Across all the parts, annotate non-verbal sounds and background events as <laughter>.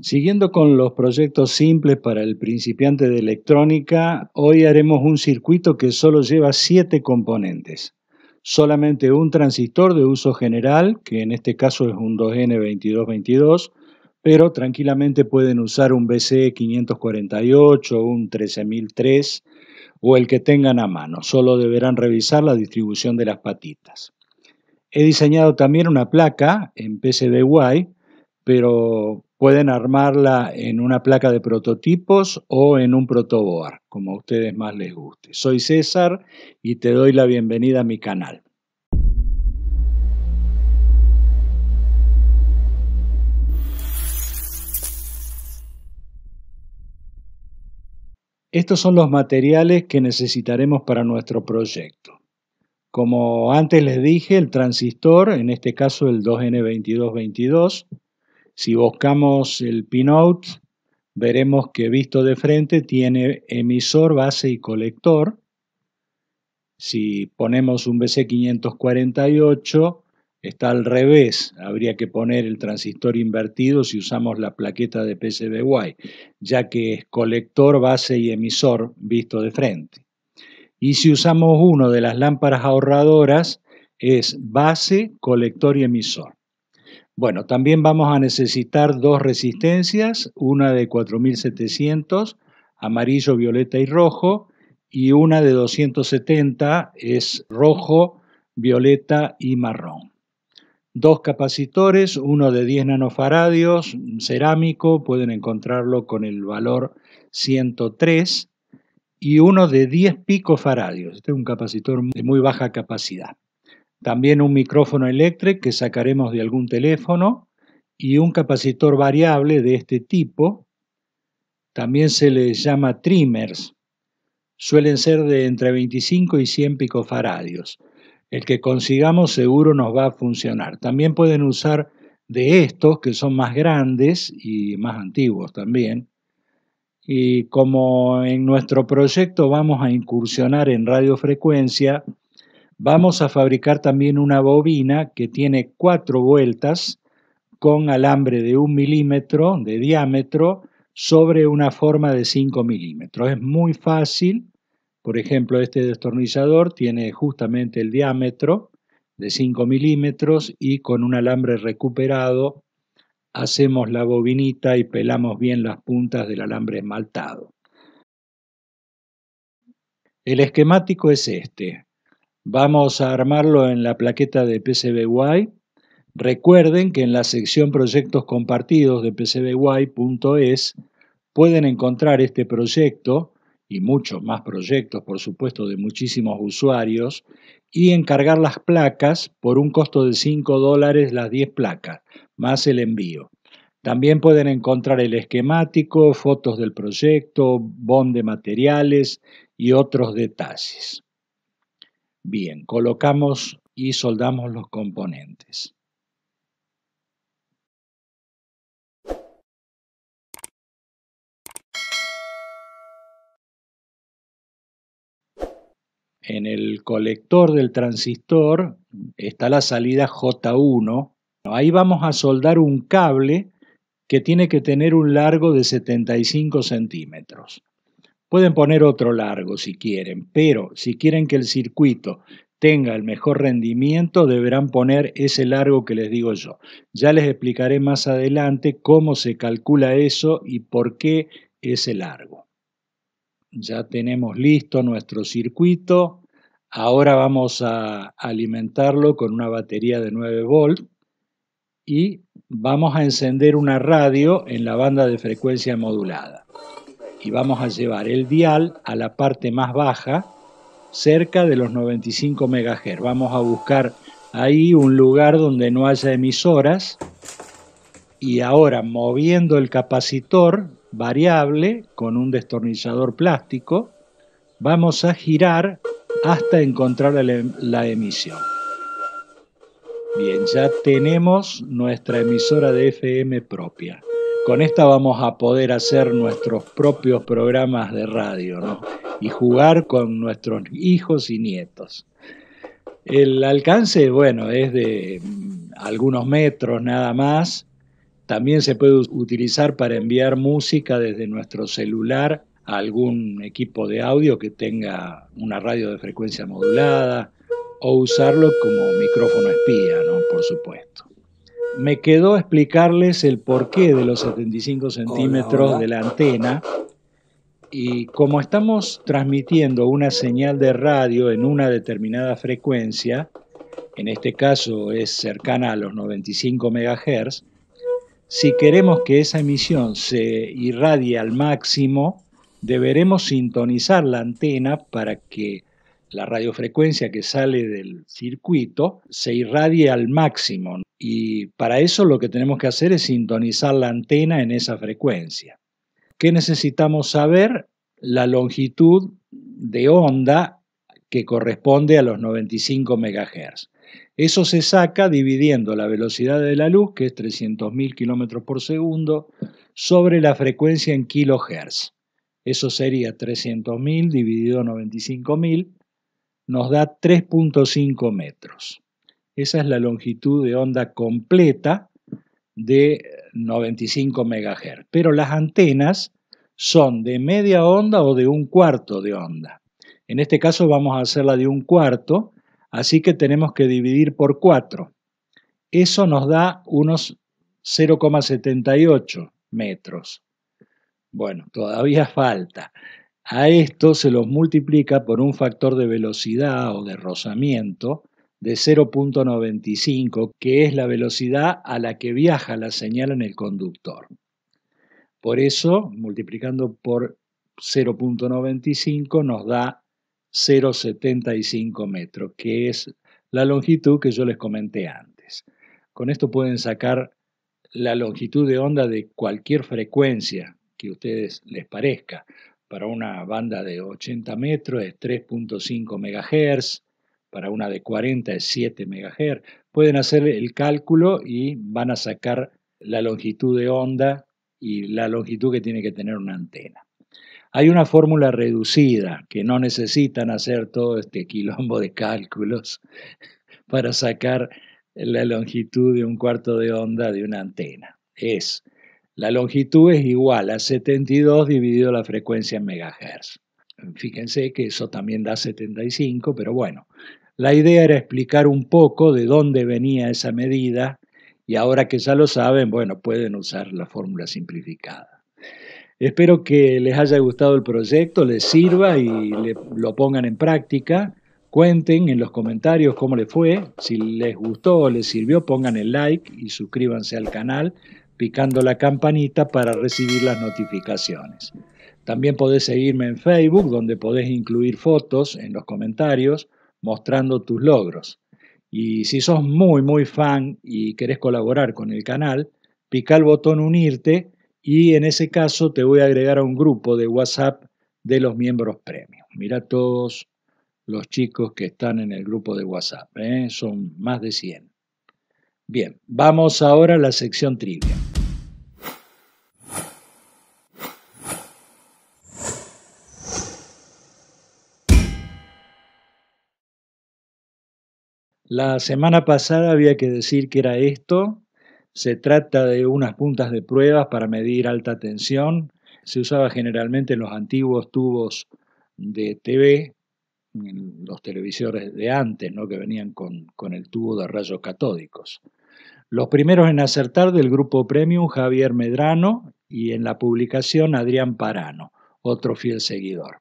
Siguiendo con los proyectos simples para el principiante de electrónica, hoy haremos un circuito que solo lleva 7 componentes. Solamente un transistor de uso general, que en este caso es un 2N2222, pero tranquilamente pueden usar un bc 548 un 13003 o el que tengan a mano. Solo deberán revisar la distribución de las patitas. He diseñado también una placa en PCBY, pero Pueden armarla en una placa de prototipos o en un protoboard, como a ustedes más les guste. Soy César y te doy la bienvenida a mi canal. Estos son los materiales que necesitaremos para nuestro proyecto. Como antes les dije, el transistor, en este caso el 2N2222, si buscamos el pinout, veremos que visto de frente tiene emisor, base y colector. Si ponemos un BC548, está al revés. Habría que poner el transistor invertido si usamos la plaqueta de PCBY, ya que es colector, base y emisor visto de frente. Y si usamos uno de las lámparas ahorradoras, es base, colector y emisor. Bueno, también vamos a necesitar dos resistencias, una de 4700, amarillo, violeta y rojo, y una de 270 es rojo, violeta y marrón. Dos capacitores, uno de 10 nanofaradios, cerámico, pueden encontrarlo con el valor 103, y uno de 10 picofaradios. Este es un capacitor de muy baja capacidad. También un micrófono eléctrico que sacaremos de algún teléfono y un capacitor variable de este tipo. También se les llama trimmers. Suelen ser de entre 25 y 100 picofaradios. El que consigamos seguro nos va a funcionar. También pueden usar de estos que son más grandes y más antiguos también. Y como en nuestro proyecto vamos a incursionar en radiofrecuencia, Vamos a fabricar también una bobina que tiene cuatro vueltas con alambre de un milímetro de diámetro sobre una forma de 5 milímetros. Es muy fácil. Por ejemplo, este destornillador tiene justamente el diámetro de 5 milímetros y con un alambre recuperado hacemos la bobinita y pelamos bien las puntas del alambre esmaltado. El esquemático es este. Vamos a armarlo en la plaqueta de PCBY. Recuerden que en la sección Proyectos Compartidos de pcby.es pueden encontrar este proyecto y muchos más proyectos, por supuesto, de muchísimos usuarios, y encargar las placas por un costo de 5 dólares las 10 placas, más el envío. También pueden encontrar el esquemático, fotos del proyecto, bond de materiales y otros detalles. Bien, colocamos y soldamos los componentes. En el colector del transistor está la salida J1. Ahí vamos a soldar un cable que tiene que tener un largo de 75 centímetros. Pueden poner otro largo si quieren, pero si quieren que el circuito tenga el mejor rendimiento, deberán poner ese largo que les digo yo. Ya les explicaré más adelante cómo se calcula eso y por qué ese largo. Ya tenemos listo nuestro circuito. Ahora vamos a alimentarlo con una batería de 9 volt. y vamos a encender una radio en la banda de frecuencia modulada y vamos a llevar el dial a la parte más baja, cerca de los 95 MHz. Vamos a buscar ahí un lugar donde no haya emisoras y ahora moviendo el capacitor variable con un destornillador plástico, vamos a girar hasta encontrar em-, la emisión. Bien, ya tenemos nuestra emisora de FM propia con esta vamos a poder hacer nuestros propios programas de radio y jugar con nuestros hijos y nietos. El alcance, bueno, es de mm, algunos metros nada más. También se puede utilizar para enviar música desde nuestro celular a algún equipo de audio que tenga una radio de frecuencia modulada o usarlo como micrófono espía, ¿no? Por supuesto me quedó explicarles el porqué de los 75 centímetros de la antena. Y como estamos transmitiendo una señal de radio en una determinada frecuencia, en este caso es cercana a los 95 MHz, si queremos que esa emisión se irradie al máximo, deberemos sintonizar la antena para que la radiofrecuencia que sale del circuito se irradie al máximo. Y para eso lo que tenemos que hacer es sintonizar la antena en esa frecuencia. ¿Qué necesitamos saber? La longitud de onda que corresponde a los 95 MHz. Eso se saca dividiendo la velocidad de la luz, que es 300.000 km por segundo, sobre la frecuencia en kilohertz. Eso sería 300.000 dividido 95.000, nos da 3.5 metros. Esa es la longitud de onda completa de 95 MHz. Pero las antenas son de media onda o de un cuarto de onda. En este caso vamos a hacerla de un cuarto, así que tenemos que dividir por 4. Eso nos da unos 0,78 metros. Bueno, todavía <laughs> falta. A esto se los multiplica por un factor de velocidad o de rozamiento de 0.95, que es la velocidad a la que viaja la señal en el conductor. Por eso, multiplicando por 0.95 nos da 0.75 metros, que es la longitud que yo les comenté antes. Con esto pueden sacar la longitud de onda de cualquier frecuencia que a ustedes les parezca. Para una banda de 80 metros es 3.5 MHz, para una de 40 es 7 MHz. Pueden hacer el cálculo y van a sacar la longitud de onda y la longitud que tiene que tener una antena. Hay una fórmula reducida que no necesitan hacer todo este quilombo de cálculos <laughs> para sacar la longitud de un cuarto de onda de una antena. Es la longitud es igual a 72 dividido la frecuencia en MHz. Fíjense que eso también da 75, pero bueno, la idea era explicar un poco de dónde venía esa medida y ahora que ya lo saben, bueno, pueden usar la fórmula simplificada. Espero que les haya gustado el proyecto, les sirva y lo pongan en práctica. Cuenten en los comentarios cómo les fue, si les gustó o les sirvió, pongan el like y suscríbanse al canal picando la campanita para recibir las notificaciones. También podés seguirme en Facebook, donde podés incluir fotos en los comentarios mostrando tus logros. Y si sos muy, muy fan y querés colaborar con el canal, pica el botón unirte y en ese caso te voy a agregar a un grupo de WhatsApp de los miembros premios Mira todos los chicos que están en el grupo de WhatsApp, ¿eh? son más de 100. Bien, vamos ahora a la sección trivia. La semana pasada había que decir que era esto. Se trata de unas puntas de pruebas para medir alta tensión. Se usaba generalmente en los antiguos tubos de TV, en los televisores de antes, ¿no? que venían con, con el tubo de rayos catódicos. Los primeros en acertar del grupo Premium, Javier Medrano, y en la publicación, Adrián Parano, otro fiel seguidor.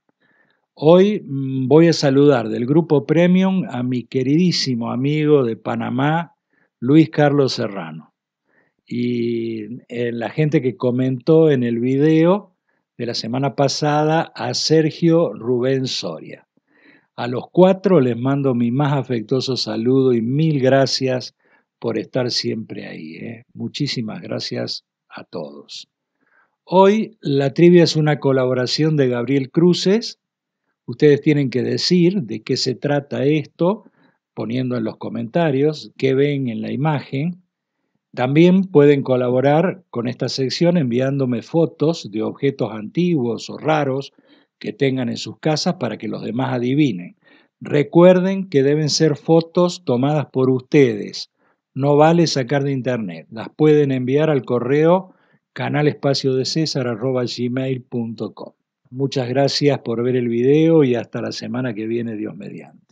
Hoy mm, voy a saludar del grupo Premium a mi queridísimo amigo de Panamá, Luis Carlos Serrano. Y eh, la gente que comentó en el video de la semana pasada a Sergio Rubén Soria. A los cuatro les mando mi más afectuoso saludo y mil gracias por estar siempre ahí. ¿eh? Muchísimas gracias a todos. Hoy la trivia es una colaboración de Gabriel Cruces Ustedes tienen que decir de qué se trata esto, poniendo en los comentarios qué ven en la imagen. También pueden colaborar con esta sección enviándome fotos de objetos antiguos o raros que tengan en sus casas para que los demás adivinen. Recuerden que deben ser fotos tomadas por ustedes. No vale sacar de internet. Las pueden enviar al correo canalespaciodecesar.gmail.com. Muchas gracias por ver el video y hasta la semana que viene, Dios mediante.